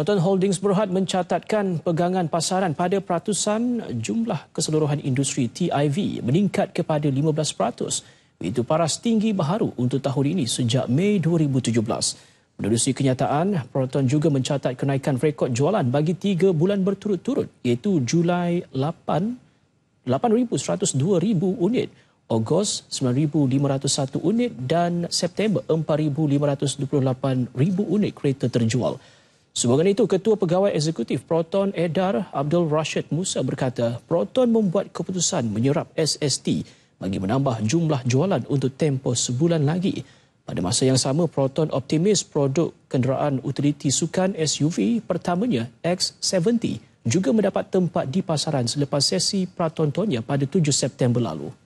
Proton Holdings Berhad mencatatkan pegangan pasaran pada peratusan jumlah keseluruhan industri TIV meningkat kepada 15%. Itu paras tinggi baharu untuk tahun ini sejak Mei 2017. Menerusi kenyataan, Proton juga mencatat kenaikan rekod jualan bagi tiga bulan berturut-turut iaitu Julai 8 8102000 unit, Ogos 9501 unit dan September 4528000 unit kereta terjual. Sebagian itu, Ketua Pegawai Eksekutif Proton Edar Abdul Rashid Musa berkata Proton membuat keputusan menyerap SST bagi menambah jumlah jualan untuk tempoh sebulan lagi. Pada masa yang sama, Proton optimis produk kenderaan utiliti sukan SUV pertamanya X70 juga mendapat tempat di pasaran selepas sesi pratontonnya pada 7 September lalu.